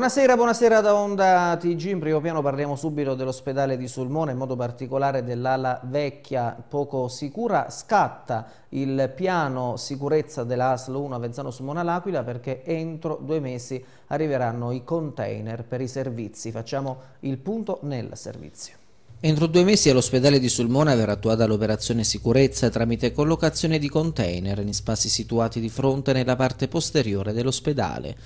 Buonasera, buonasera da Onda TG. In primo piano parliamo subito dell'ospedale di Sulmona, in modo particolare dell'ala vecchia poco sicura. Scatta il piano sicurezza della ASL 1 Avezzano Sulmona L'Aquila perché entro due mesi arriveranno i container per i servizi. Facciamo il punto nel servizio. Entro due mesi all'ospedale di Sulmona verrà attuata l'operazione sicurezza tramite collocazione di container in spazi situati di fronte nella parte posteriore dell'ospedale.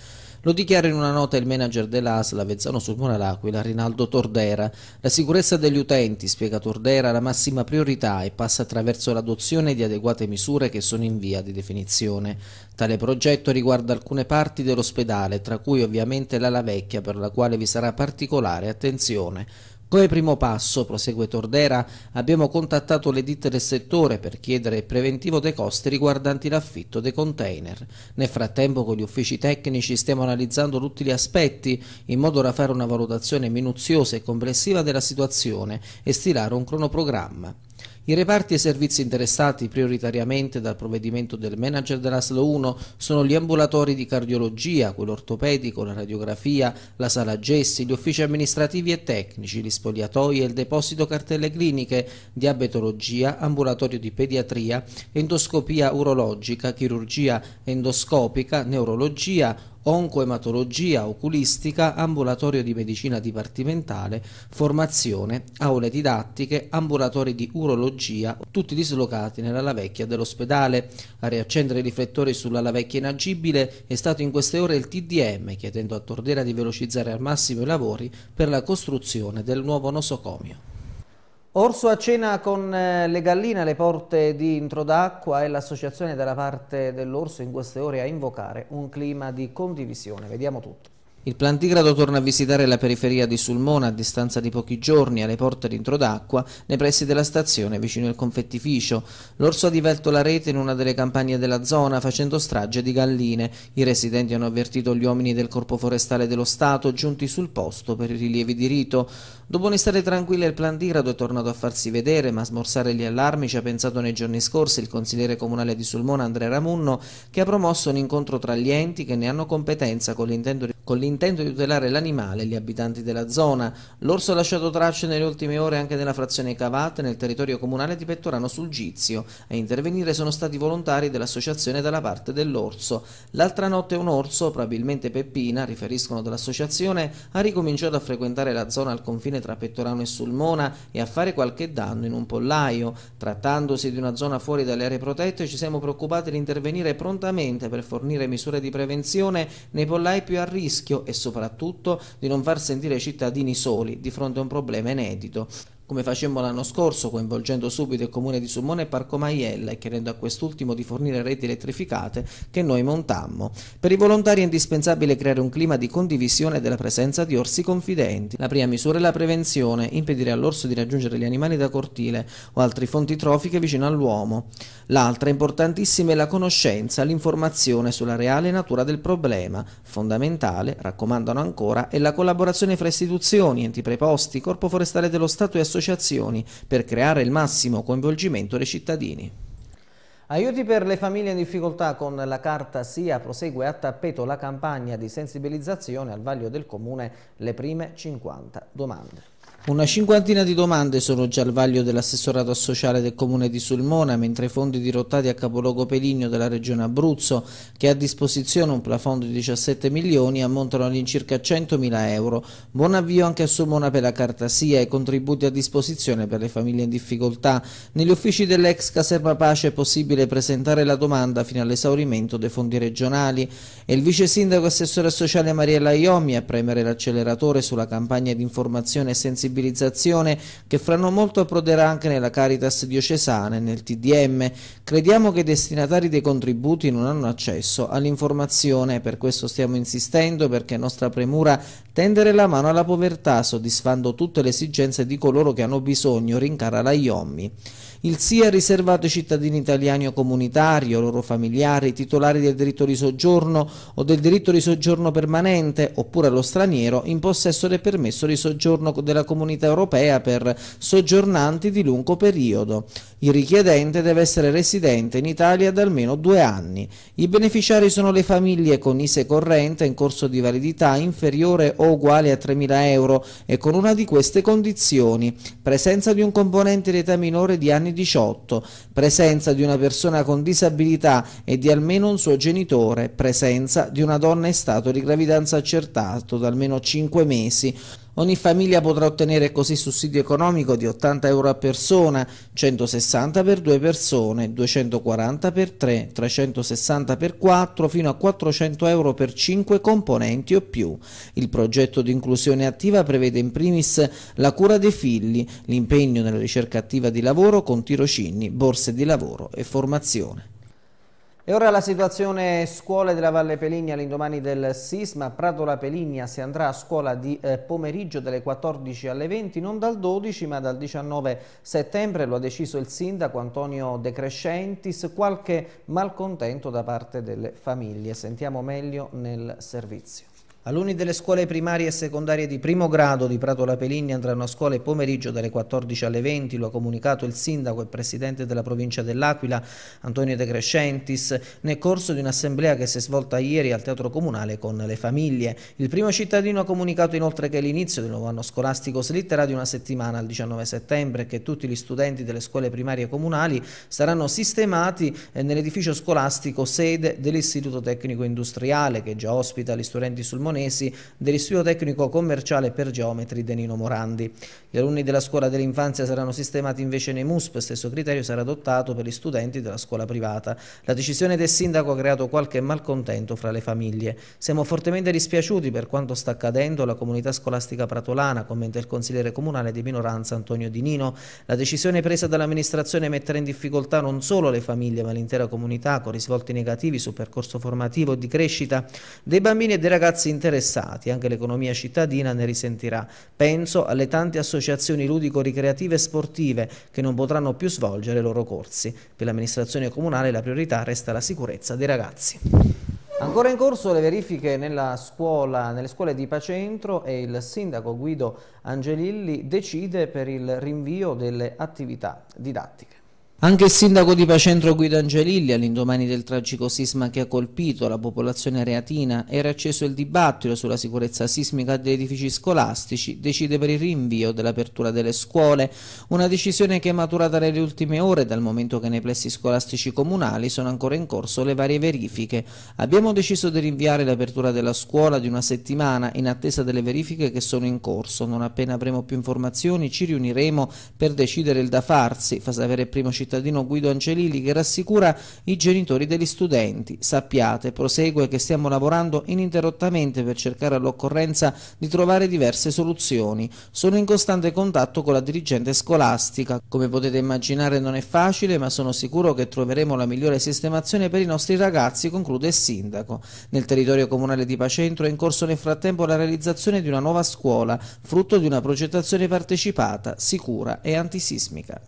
Lo dichiara in una nota il manager dell'ASL Vezzano Sulmona L'Aquila, Rinaldo Tordera. La sicurezza degli utenti, spiega Tordera, è la massima priorità e passa attraverso l'adozione di adeguate misure che sono in via di definizione. Tale progetto riguarda alcune parti dell'ospedale, tra cui ovviamente l'ala vecchia per la quale vi sarà particolare attenzione. Come primo passo, prosegue Tordera, abbiamo contattato le ditte del settore per chiedere il preventivo dei costi riguardanti l'affitto dei container. Nel frattempo con gli uffici tecnici stiamo analizzando tutti gli aspetti in modo da fare una valutazione minuziosa e complessiva della situazione e stilare un cronoprogramma. I reparti e servizi interessati prioritariamente dal provvedimento del manager della SLO 1 sono gli ambulatori di cardiologia, quello ortopedico, la radiografia, la sala gessi, gli uffici amministrativi e tecnici, gli spogliatoi e il deposito cartelle cliniche, diabetologia, ambulatorio di pediatria, endoscopia urologica, chirurgia endoscopica, neurologia, oncoematologia oculistica, ambulatorio di medicina dipartimentale, formazione, aule didattiche, ambulatori di urologia, tutti dislocati nella La vecchia dell'ospedale. A riaccendere i riflettori sulla La vecchia inagibile è stato in queste ore il TDM, chiedendo a Tordera di velocizzare al massimo i lavori per la costruzione del nuovo nosocomio. Orso a cena con eh, le galline alle porte di Introdacqua e l'associazione dalla parte dell'orso in queste ore a invocare un clima di condivisione. Vediamo tutto. Il plantigrado torna a visitare la periferia di Sulmona a distanza di pochi giorni alle porte di Introdacqua, nei pressi della stazione vicino al confettificio. L'orso ha divelto la rete in una delle campagne della zona facendo strage di galline. I residenti hanno avvertito gli uomini del Corpo Forestale dello Stato giunti sul posto per i rilievi di rito. Dopo un'estate tranquilla il plan Tirado è tornato a farsi vedere, ma a smorzare gli allarmi ci ha pensato nei giorni scorsi il consigliere comunale di Sulmona Andrea Ramunno, che ha promosso un incontro tra gli enti che ne hanno competenza con l'intento di di tutelare l'animale e gli abitanti della zona. L'orso ha lasciato tracce nelle ultime ore anche nella frazione Cavate, nel territorio comunale di Pettorano sul Gizio. A intervenire sono stati volontari dell'associazione dalla parte dell'orso. L'altra notte un orso, probabilmente Peppina, riferiscono dall'associazione, ha ricominciato a frequentare la zona al confine cortile tra pettorano e sulmona e a fare qualche danno in un pollaio. Trattandosi di una zona fuori dalle aree protette ci siamo preoccupati di intervenire prontamente per fornire misure di prevenzione nei pollai più a rischio e soprattutto di non far sentire i cittadini soli di fronte a un problema inedito come facemmo l'anno scorso coinvolgendo subito il comune di Summone e Parco Maiella e chiedendo a quest'ultimo di fornire reti elettrificate che noi montammo. Per i volontari è indispensabile creare un clima di condivisione della presenza di orsi confidenti. La prima misura è la prevenzione, impedire all'orso di raggiungere gli animali da cortile o altre fonti trofiche vicino all'uomo. L'altra importantissima è la conoscenza, l'informazione sulla reale natura del problema. Fondamentale, raccomandano ancora, è la collaborazione fra istituzioni, enti preposti, corpo forestale dello Stato e associazioni associazioni per creare il massimo coinvolgimento dei cittadini. Aiuti per le famiglie in difficoltà con la carta SIA prosegue a tappeto la campagna di sensibilizzazione al vaglio del comune le prime 50 domande. Una cinquantina di domande sono già al vaglio dell'assessorato sociale del comune di Sulmona, mentre i fondi dirottati a capoluogo Peligno della regione Abruzzo, che ha a disposizione un plafond di 17 milioni, ammontano all'incirca 100 mila euro. Buon avvio anche a Sulmona per la cartasia e contributi a disposizione per le famiglie in difficoltà. Negli uffici dell'ex caserma Pace è possibile presentare la domanda fino all'esaurimento dei fondi regionali. E il vice sindaco assessore sociale Mariella Iomi a premere l'acceleratore sulla campagna di informazione e sensibilità sensibilizzazione che fra non molto approderà anche nella Caritas diocesana e nel TDM. Crediamo che i destinatari dei contributi non hanno accesso all'informazione, per questo stiamo insistendo perché è nostra premura tendere la mano alla povertà soddisfando tutte le esigenze di coloro che hanno bisogno, rincara la IOMMI. Il SIA è riservato ai cittadini italiani o comunitari, o loro familiari, titolari del diritto di soggiorno o del diritto di soggiorno permanente, oppure allo straniero in possesso del permesso di soggiorno della comunità europea per soggiornanti di lungo periodo. Il richiedente deve essere residente in Italia da almeno due anni. I beneficiari sono le famiglie con ISE corrente in corso di validità inferiore o uguale a 3.000 euro e con una di queste condizioni, presenza di un componente di età minore di anni 18, presenza di una persona con disabilità e di almeno un suo genitore, presenza di una donna in stato di gravidanza accertato da almeno 5 mesi, Ogni famiglia potrà ottenere così sussidio economico di 80 euro a persona, 160 per due persone, 240 per tre, 360 per quattro, fino a 400 euro per cinque componenti o più. Il progetto di inclusione attiva prevede in primis la cura dei figli, l'impegno nella ricerca attiva di lavoro con tirocini, borse di lavoro e formazione. E ora la situazione scuole della Valle Peligna all'indomani del sisma. Prato La Peligna si andrà a scuola di eh, pomeriggio dalle 14 alle 20, non dal 12 ma dal 19 settembre, lo ha deciso il sindaco Antonio De Crescentis, qualche malcontento da parte delle famiglie. Sentiamo meglio nel servizio. Alunni delle scuole primarie e secondarie di primo grado di Prato La andranno a scuola il pomeriggio dalle 14 alle 20, lo ha comunicato il sindaco e presidente della provincia dell'Aquila, Antonio De Crescentis, nel corso di un'assemblea che si è svolta ieri al Teatro Comunale con le famiglie. Il primo cittadino ha comunicato inoltre che l'inizio del nuovo anno scolastico slitterà di una settimana il 19 settembre e che tutti gli studenti delle scuole primarie comunali saranno sistemati eh, nell'edificio scolastico sede dell'Istituto Tecnico Industriale che già ospita gli studenti sul Monero Cremonesi dell'Istituto Tecnico Commerciale per Geometri Denino Morandi. Gli alunni della scuola dell'infanzia saranno sistemati invece nei MUSP, stesso criterio sarà adottato per gli studenti della scuola privata. La decisione del sindaco ha creato qualche malcontento fra le famiglie. Siamo fortemente dispiaciuti per quanto sta accadendo alla comunità scolastica pratolana, commenta il consigliere comunale di minoranza Antonio Di Nino. La decisione presa dall'amministrazione metterà in difficoltà non solo le famiglie ma l'intera comunità con risvolti negativi sul percorso formativo e di crescita dei bambini e dei ragazzi in interessati, anche l'economia cittadina ne risentirà. Penso alle tante associazioni ludico-ricreative e sportive che non potranno più svolgere i loro corsi. Per l'amministrazione comunale la priorità resta la sicurezza dei ragazzi. Ancora in corso le verifiche scuola, nelle scuole di Pacentro e il sindaco Guido Angelilli decide per il rinvio delle attività didattiche. Anche il sindaco di Pacentro Guido Angelilli, all'indomani del tragico sisma che ha colpito la popolazione reatina, e acceso il dibattito sulla sicurezza sismica degli edifici scolastici, decide per il rinvio dell'apertura delle scuole, una decisione che è maturata nelle ultime ore dal momento che nei plessi scolastici comunali sono ancora in corso le varie verifiche. Abbiamo deciso di rinviare l'apertura della scuola di una settimana in attesa delle verifiche che sono in corso. Non appena avremo più informazioni ci riuniremo per decidere il da farsi, fa sapere il primo cittadino cittadino Guido Angelilli che rassicura i genitori degli studenti. Sappiate, prosegue che stiamo lavorando ininterrottamente per cercare all'occorrenza di trovare diverse soluzioni. Sono in costante contatto con la dirigente scolastica. Come potete immaginare non è facile, ma sono sicuro che troveremo la migliore sistemazione per i nostri ragazzi, conclude il sindaco. Nel territorio comunale di Pacentro è in corso nel frattempo la realizzazione di una nuova scuola, frutto di una progettazione partecipata, sicura e antisismica.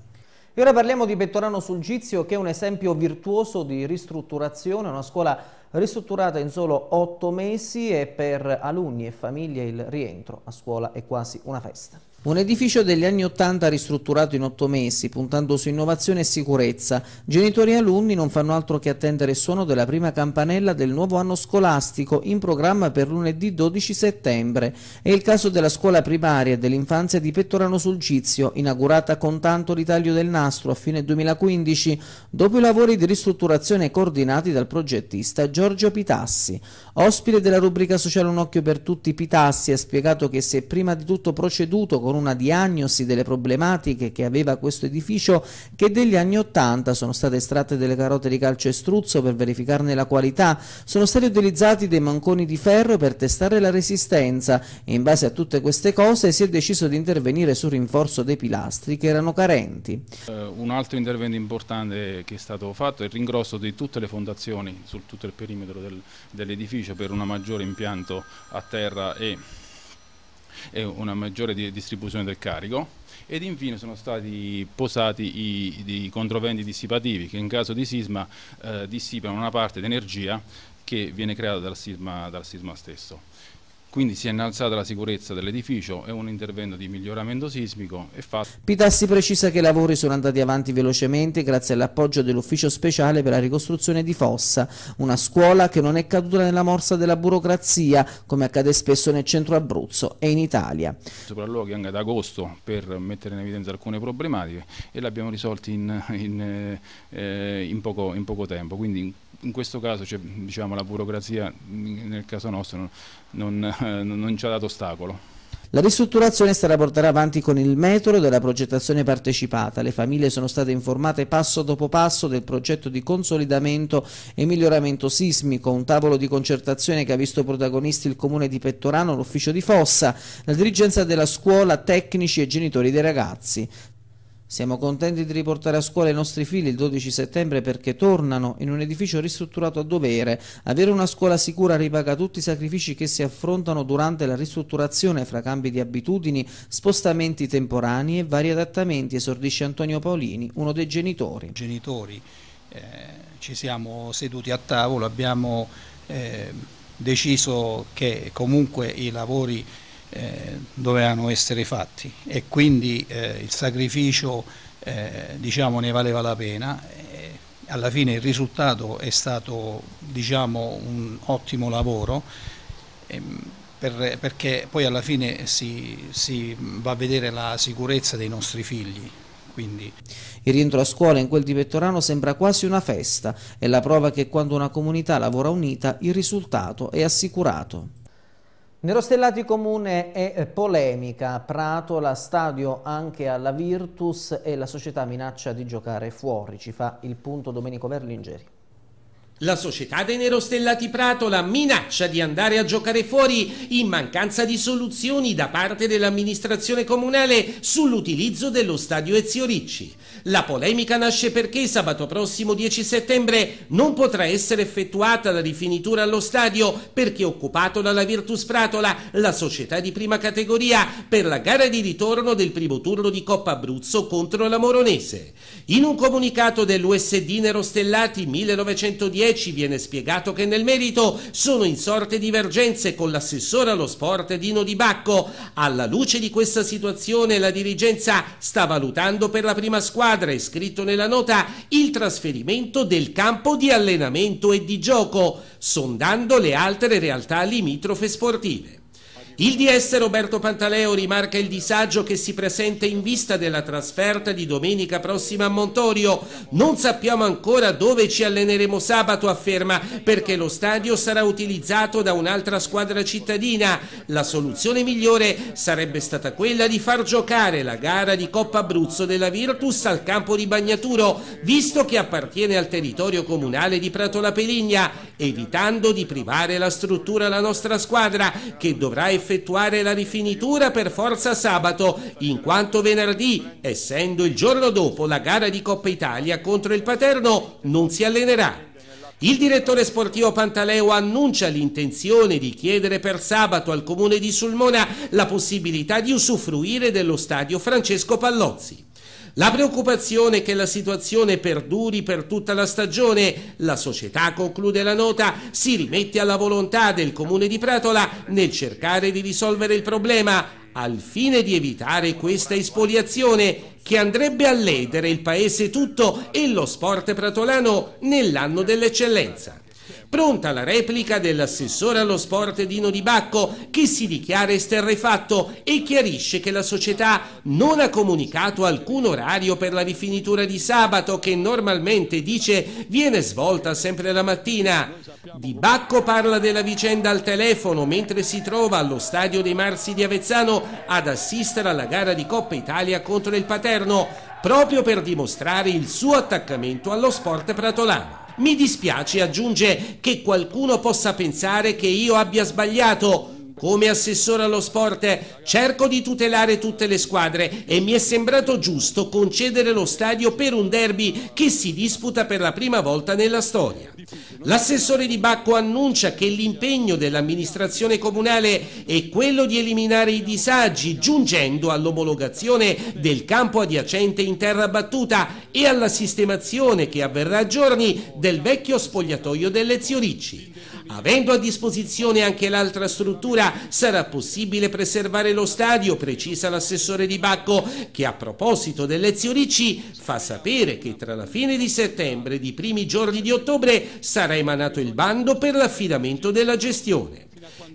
E ora parliamo di Bettorano sul Gizio che è un esempio virtuoso di ristrutturazione, una scuola ristrutturata in solo otto mesi e per alunni e famiglie il rientro a scuola è quasi una festa. Un edificio degli anni Ottanta ristrutturato in otto mesi, puntando su innovazione e sicurezza. Genitori e alunni non fanno altro che attendere il suono della prima campanella del nuovo anno scolastico, in programma per lunedì 12 settembre. È il caso della scuola primaria dell'infanzia di Pettorano sul Gizio, inaugurata con tanto ritaglio del nastro a fine 2015, dopo i lavori di ristrutturazione coordinati dal progettista Giorgio Pitassi. Ospite della rubrica sociale Un occhio per tutti, Pitassi ha spiegato che si è prima di tutto proceduto con una diagnosi delle problematiche che aveva questo edificio che degli anni 80 sono state estratte delle carote di calcio e struzzo per verificarne la qualità, sono stati utilizzati dei manconi di ferro per testare la resistenza e in base a tutte queste cose si è deciso di intervenire sul rinforzo dei pilastri che erano carenti. Eh, un altro intervento importante che è stato fatto è il ringrosso di tutte le fondazioni su tutto il perimetro del, dell'edificio per un maggiore impianto a terra e e una maggiore di distribuzione del carico ed infine sono stati posati i, i controventi dissipativi che in caso di sisma eh, dissipano una parte di energia che viene creata dal sisma, dal sisma stesso. Quindi si è innalzata la sicurezza dell'edificio e un intervento di miglioramento sismico è fatto. Pitassi precisa che i lavori sono andati avanti velocemente grazie all'appoggio dell'Ufficio Speciale per la ricostruzione di Fossa, una scuola che non è caduta nella morsa della burocrazia, come accade spesso nel centro Abruzzo e in Italia. Sopralluoghi anche ad agosto per mettere in evidenza alcune problematiche e le abbiamo risolte in, in, eh, in, poco, in poco tempo. Quindi in questo caso cioè, diciamo, la burocrazia nel caso nostro Non, eh, non, non ci ha dato ostacolo. La ristrutturazione è stata portata avanti con il metodo della progettazione partecipata. Le famiglie sono state informate passo dopo passo del progetto di consolidamento e miglioramento sismico, un tavolo di concertazione che ha visto protagonisti il comune di Pettorano, l'ufficio di Fossa, la dirigenza della scuola, tecnici e genitori dei ragazzi. Siamo contenti di riportare a scuola i nostri figli il 12 settembre perché tornano in un edificio ristrutturato a dovere. Avere una scuola sicura ripaga tutti i sacrifici che si affrontano durante la ristrutturazione fra cambi di abitudini, spostamenti temporanei e vari adattamenti, esordisce Antonio Paolini, uno dei genitori. Genitori, eh, ci siamo seduti a tavolo, abbiamo eh, deciso che comunque i lavori eh, dovevano essere fatti e quindi eh, il sacrificio eh, diciamo, ne valeva la pena. Eh, alla fine il risultato è stato diciamo, un ottimo lavoro. Ehm, perché poi alla fine si, si va a vedere la sicurezza dei nostri figli, quindi. Il rientro a scuola in quel di Vettorano sembra quasi una festa, è la prova che quando una comunità lavora unita il risultato è assicurato. Nero Stellati Comune è eh, polemica, Pratola, stadio anche alla Virtus e la società minaccia di giocare fuori, ci fa il punto Domenico Verlingeri. La società dei Nerostellati Pratola minaccia di andare a giocare fuori in mancanza di soluzioni da parte dell'amministrazione comunale sull'utilizzo dello stadio Ezio Ricci. La polemica nasce perché sabato prossimo 10 settembre non potrà essere effettuata la rifinitura allo stadio perché occupato dalla Virtus Pratola, la società di prima categoria, per la gara di ritorno del primo turno di Coppa Abruzzo contro la Moronese. In un comunicato dell'USD Nerostellati 1910 10 viene spiegato che nel merito sono in sorte divergenze con l'assessore allo sport Dino Di Bacco. Alla luce di questa situazione la dirigenza sta valutando per la prima squadra, è scritto nella nota, il trasferimento del campo di allenamento e di gioco, sondando le altre realtà limitrofe sportive. Il DS Roberto Pantaleo rimarca il disagio che si presenta in vista della trasferta di domenica prossima a Montorio. Non sappiamo ancora dove ci alleneremo sabato, afferma, perché lo stadio sarà utilizzato da un'altra squadra cittadina. La soluzione migliore sarebbe stata quella di far giocare la gara di Coppa Abruzzo della Virtus al campo di Bagnaturo, visto che appartiene al territorio comunale di Prato La Peligna, evitando di privare la struttura alla nostra squadra, che dovrà effettuare effettuare la rifinitura per forza sabato, in quanto venerdì, essendo il giorno dopo la gara di Coppa Italia contro il Paterno, non si allenerà. Il direttore sportivo Pantaleo annuncia l'intenzione di chiedere per sabato al comune di Sulmona la possibilità di usufruire dello stadio Francesco Pallozzi. La preoccupazione è che la situazione perduri per tutta la stagione. La società, conclude la nota, si rimette alla volontà del comune di Pratola nel cercare di risolvere il problema al fine di evitare questa espoliazione che andrebbe a ledere il paese tutto e lo sport pratolano nell'anno dell'eccellenza. Pronta la replica dell'assessore allo sport Dino Di Bacco che si dichiara esterrefatto e chiarisce che la società non ha comunicato alcun orario per la rifinitura di sabato che normalmente dice viene svolta sempre la mattina. Di Bacco parla della vicenda al telefono mentre si trova allo stadio dei Marsi di Avezzano ad assistere alla gara di Coppa Italia contro il Paterno proprio per dimostrare il suo attaccamento allo sport pratolano. Mi dispiace, aggiunge, che qualcuno possa pensare che io abbia sbagliato. Come assessore allo sport cerco di tutelare tutte le squadre e mi è sembrato giusto concedere lo stadio per un derby che si disputa per la prima volta nella storia. L'assessore di Bacco annuncia che l'impegno dell'amministrazione comunale è quello di eliminare i disagi giungendo all'omologazione del campo adiacente in terra battuta e alla sistemazione che avverrà a giorni del vecchio spogliatoio delle Zioricci. Avendo a disposizione anche l'altra struttura, sarà possibile preservare lo stadio, precisa l'assessore Di Bacco, che a proposito delle azioni C fa sapere che tra la fine di settembre e i primi giorni di ottobre sarà emanato il bando per l'affidamento della gestione.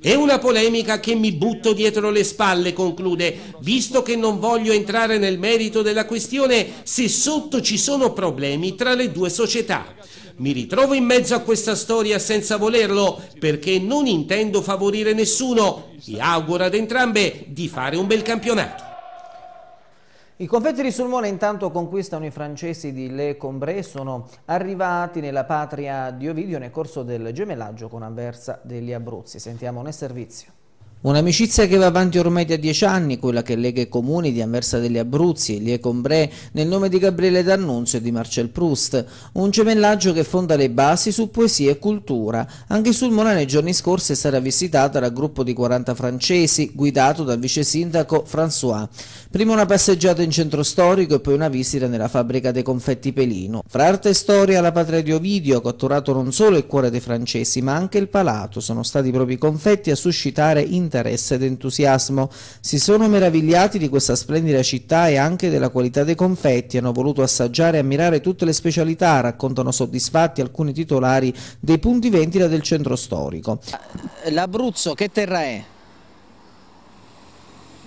È una polemica che mi butto dietro le spalle, conclude, visto che non voglio entrare nel merito della questione se sotto ci sono problemi tra le due società. Mi ritrovo in mezzo a questa storia senza volerlo perché non intendo favorire nessuno e auguro ad entrambe di fare un bel campionato. I confetti di Sulmona intanto conquistano i francesi di Le Combré, sono arrivati nella patria di Ovidio nel corso del gemellaggio con Anversa degli Abruzzi. Sentiamo nel servizio. Un'amicizia che va avanti ormai da dieci anni, quella che lega i comuni di Anversa degli Abruzzi e Liecombrè nel nome di Gabriele D'Annunzio e di Marcel Proust, un gemellaggio che fonda le basi su poesia e cultura. Anche sul Mona nei giorni scorsi è stata visitata dal gruppo di 40 francesi, guidato dal vice sindaco François. Prima una passeggiata in centro storico e poi una visita nella fabbrica dei confetti Pelino. Fra arte e storia, la patria di Ovidio ha catturato non solo il cuore dei francesi, ma anche il palato. Sono stati i propri confetti a suscitare in interesse ed entusiasmo. Si sono meravigliati di questa splendida città e anche della qualità dei confetti, hanno voluto assaggiare e ammirare tutte le specialità, raccontano soddisfatti alcuni titolari dei punti vendita del centro storico. L'Abruzzo che terra è?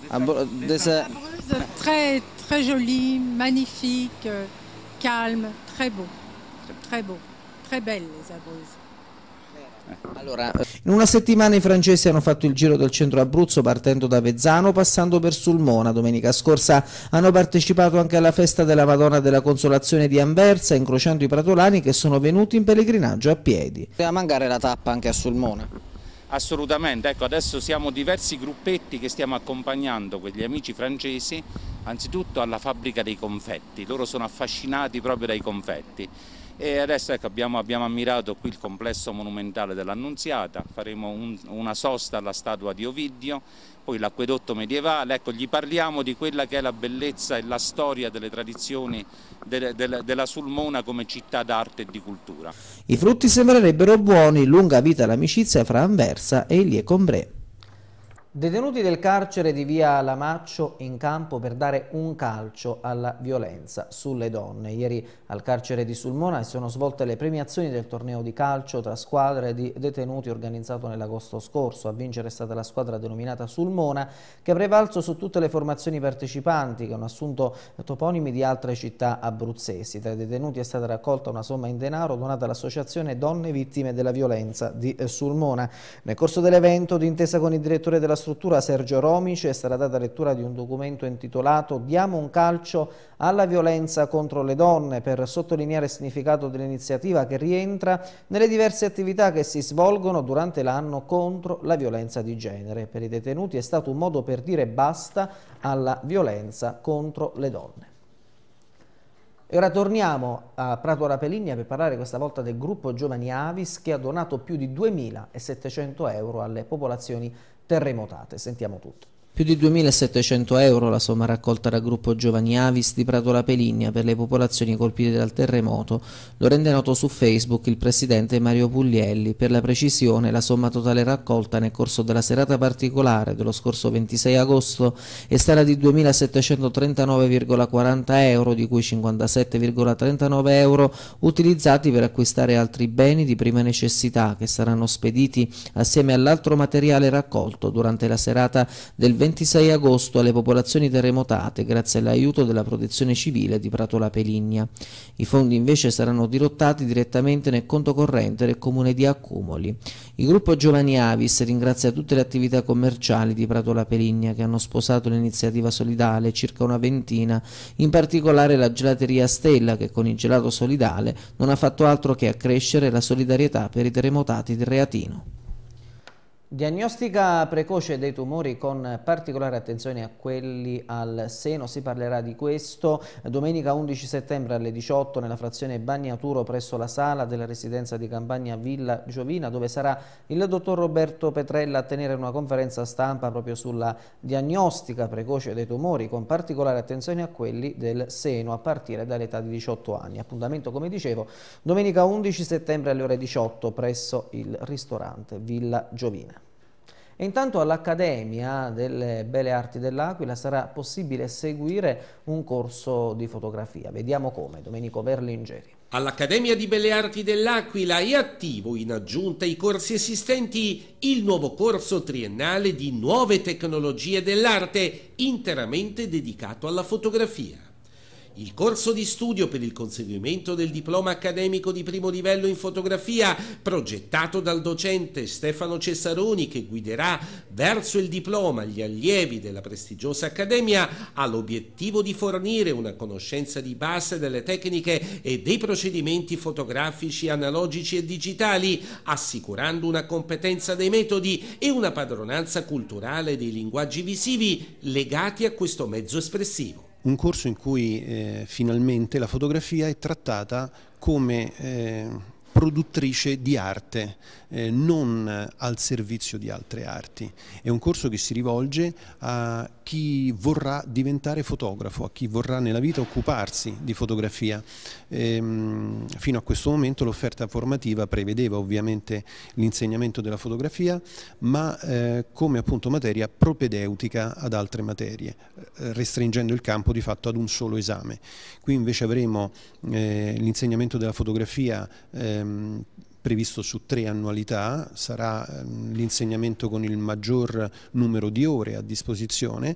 Abru è Très, très jolie, magnifique, calme, très beau, très beau, très belle les Abruzzi. Allora, in una settimana i francesi hanno fatto il giro del centro Abruzzo partendo da Vezzano, passando per Sulmona. Domenica scorsa hanno partecipato anche alla festa della Madonna della Consolazione di Anversa, incrociando i pratolani che sono venuti in pellegrinaggio a piedi. Deve mancare la tappa anche a Sulmona. Assolutamente, ecco adesso siamo diversi gruppetti che stiamo accompagnando quegli amici francesi anzitutto alla fabbrica dei confetti, loro sono affascinati proprio dai confetti e adesso ecco, abbiamo, abbiamo, ammirato qui il complesso monumentale dell'Annunziata, faremo un, una sosta alla statua di Ovidio, poi l'acquedotto medievale, ecco, gli parliamo di quella che è la bellezza e la storia delle tradizioni della de, de, Sulmona come città d'arte e di cultura. I frutti sembrerebbero buoni, lunga vita l'amicizia fra Anversa e Ilie Combrè. Detenuti del carcere di via Lamaccio in campo per dare un calcio alla violenza sulle donne. Ieri al carcere di Sulmona si sono svolte le premiazioni del torneo di calcio tra squadre di detenuti organizzato nell'agosto scorso. A vincere è stata la squadra denominata Sulmona che ha prevalso su tutte le formazioni partecipanti che hanno assunto toponimi di altre città abruzzesi. Tra i detenuti è stata raccolta una somma in denaro donata all'associazione Donne Vittime della Violenza di eh, Sulmona. Nel corso dell'evento, d'intesa con il direttore della struttura Sergio Romici è stata data lettura di un documento intitolato Diamo un calcio alla violenza contro le donne per sottolineare il significato dell'iniziativa che rientra nelle diverse attività che si svolgono durante l'anno contro la violenza di genere. Per i detenuti è stato un modo per dire basta alla violenza contro le donne. E ora torniamo a Prato Rapelinia per parlare questa volta del gruppo Giovani Avis che ha donato più di 2.700 euro alle popolazioni terremotate. Sentiamo tutto. Più di 2.700 euro la somma raccolta dal gruppo Giovani Avis di Prato La Peligna per le popolazioni colpite dal terremoto. Lo rende noto su Facebook il presidente Mario Puglielli. Per la precisione, la somma totale raccolta nel corso della serata particolare dello scorso 26 agosto è stata di 2.739,40 euro, di cui 57,39 euro utilizzati per acquistare altri beni di prima necessità che saranno spediti assieme all'altro materiale raccolto durante la serata del 20 26 agosto alle popolazioni terremotate grazie all'aiuto della protezione civile di Pratola Peligna. I fondi invece saranno dirottati direttamente nel conto corrente del comune di Accumoli. Il gruppo Giovani Avis ringrazia tutte le attività commerciali di Pratola Peligna che hanno sposato l'iniziativa solidale, circa una ventina, in particolare la gelateria Stella che con il gelato solidale non ha fatto altro che accrescere la solidarietà per i terremotati del Reatino. Diagnostica precoce dei tumori con particolare attenzione a quelli al seno, si parlerà di questo domenica 11 settembre alle 18 nella frazione Bagnaturo presso la sala della residenza di campagna Villa Giovina dove sarà il dottor Roberto Petrella a tenere una conferenza stampa proprio sulla diagnostica precoce dei tumori con particolare attenzione a quelli del seno a partire dall'età di 18 anni. Appuntamento come dicevo domenica 11 settembre alle ore 18 presso il ristorante Villa Giovina. E intanto all'Accademia delle Belle Arti dell'Aquila sarà possibile seguire un corso di fotografia. Vediamo come. Domenico Berlingeri. All'Accademia di Belle Arti dell'Aquila è attivo, in aggiunta ai corsi esistenti, il nuovo corso triennale di Nuove Tecnologie dell'Arte, interamente dedicato alla fotografia. Il corso di studio per il conseguimento del diploma accademico di primo livello in fotografia, progettato dal docente Stefano Cesaroni, che guiderà verso il diploma gli allievi della prestigiosa accademia, ha l'obiettivo di fornire una conoscenza di base delle tecniche e dei procedimenti fotografici analogici e digitali, assicurando una competenza dei metodi e una padronanza culturale dei linguaggi visivi legati a questo mezzo espressivo un corso in cui eh, finalmente la fotografia è trattata come eh, produttrice di arte, eh, non al servizio di altre arti. È un corso che si rivolge a chi vorrà diventare fotografo, a chi vorrà nella vita occuparsi di fotografia. Ehm, fino a questo momento l'offerta formativa prevedeva ovviamente l'insegnamento della fotografia, ma eh, come appunto materia propedeutica ad altre materie, eh, restringendo il campo di fatto ad un solo esame. Qui invece avremo eh, l'insegnamento della fotografia ehm, previsto su tre annualità, sarà ehm, l'insegnamento con il maggior numero di ore a disposizione.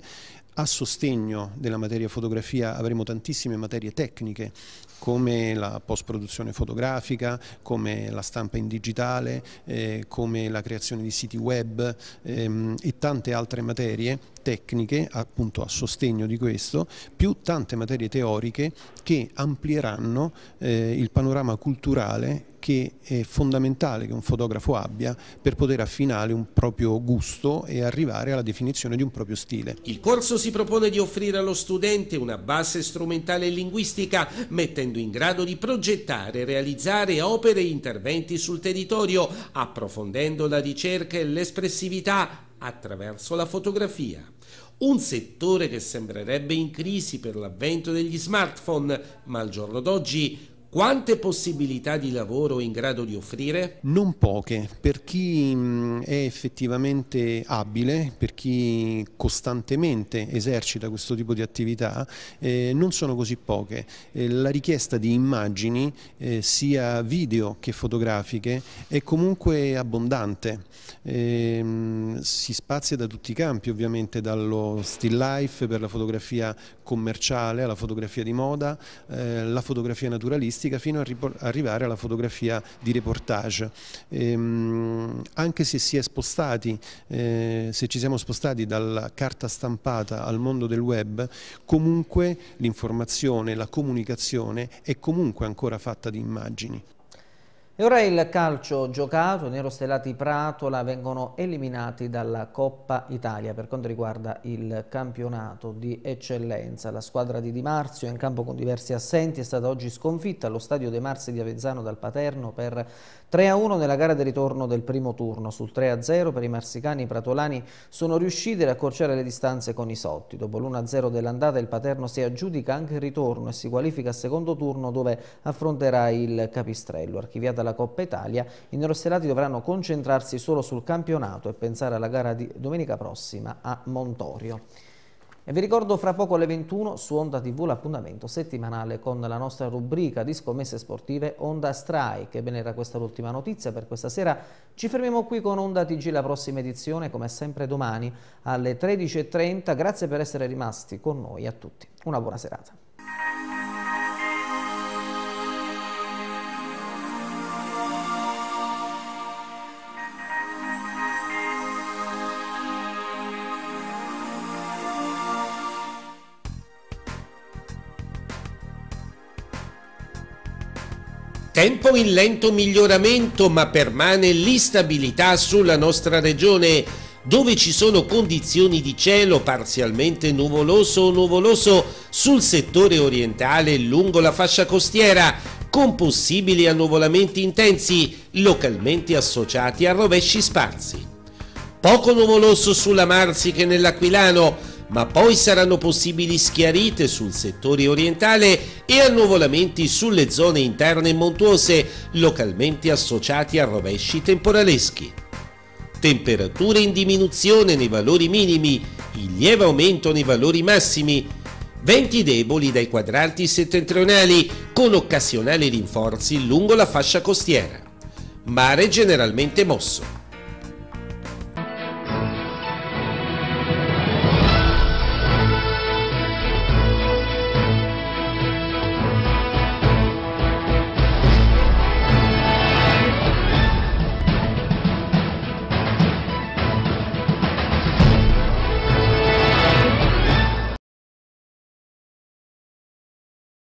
A sostegno della materia fotografia avremo tantissime materie tecniche come la post-produzione fotografica, come la stampa in digitale, eh, come la creazione di siti web ehm, e tante altre materie tecniche appunto a sostegno di questo, più tante materie teoriche che amplieranno eh, il panorama culturale che è fondamentale che un fotografo abbia per poter affinare un proprio gusto e arrivare alla definizione di un proprio stile. Il corso si propone di offrire allo studente una base strumentale e linguistica, mettendo in grado di progettare realizzare opere e interventi sul territorio, approfondendo la ricerca e l'espressività attraverso la fotografia. Un settore che sembrerebbe in crisi per l'avvento degli smartphone, ma al giorno d'oggi quante possibilità di lavoro è in grado di offrire? Non poche, per chi mm, è effettivamente abile, per chi costantemente esercita questo tipo di attività, eh, non sono così poche. Eh, la richiesta di immagini, eh, sia video che fotografiche, è comunque abbondante. Ehm, si spazia da tutti i campi, ovviamente dallo still life per la fotografia commerciale, alla fotografia di moda, eh, la fotografia naturalistica fino a arrivare alla fotografia di reportage. Ehm, anche se si è spostati, eh, se ci siamo spostati dalla carta stampata al mondo del web, comunque l'informazione, la comunicazione è comunque ancora fatta di immagini. E ora il calcio giocato, i nerostellati Pratola vengono eliminati dalla Coppa Italia per quanto riguarda il campionato di eccellenza. La squadra di Di Marzio in campo con diversi assenti è stata oggi sconfitta allo stadio De Marzi di Avezzano dal Paterno per 3-1 nella gara di ritorno del primo turno. Sul 3-0 per i marsicani i pratolani sono riusciti ad accorciare le distanze con i sotti. Dopo l'1-0 dell'andata il Paterno si aggiudica anche il ritorno e si qualifica al secondo turno dove affronterà il Capistrello. Archiviata la Coppa Italia, i nerosserati dovranno concentrarsi solo sul campionato e pensare alla gara di domenica prossima a Montorio. E vi ricordo fra poco alle 21 su Onda TV l'appuntamento settimanale con la nostra rubrica di scommesse sportive Onda Strike. Ebbene era questa l'ultima notizia per questa sera. Ci fermiamo qui con Onda TG la prossima edizione come sempre domani alle 13.30. Grazie per essere rimasti con noi a tutti. Una buona serata. Tempo in lento miglioramento ma permane l'instabilità sulla nostra regione dove ci sono condizioni di cielo parzialmente nuvoloso o nuvoloso sul settore orientale lungo la fascia costiera con possibili annuvolamenti intensi localmente associati a rovesci sparsi. Poco nuvoloso sulla Marsi che nell'Aquilano ma poi saranno possibili schiarite sul settore orientale e annuvolamenti sulle zone interne e montuose, localmente associati a rovesci temporaleschi. Temperature in diminuzione nei valori minimi, in lieve aumento nei valori massimi, venti deboli dai quadranti settentrionali con occasionali rinforzi lungo la fascia costiera. Mare generalmente mosso.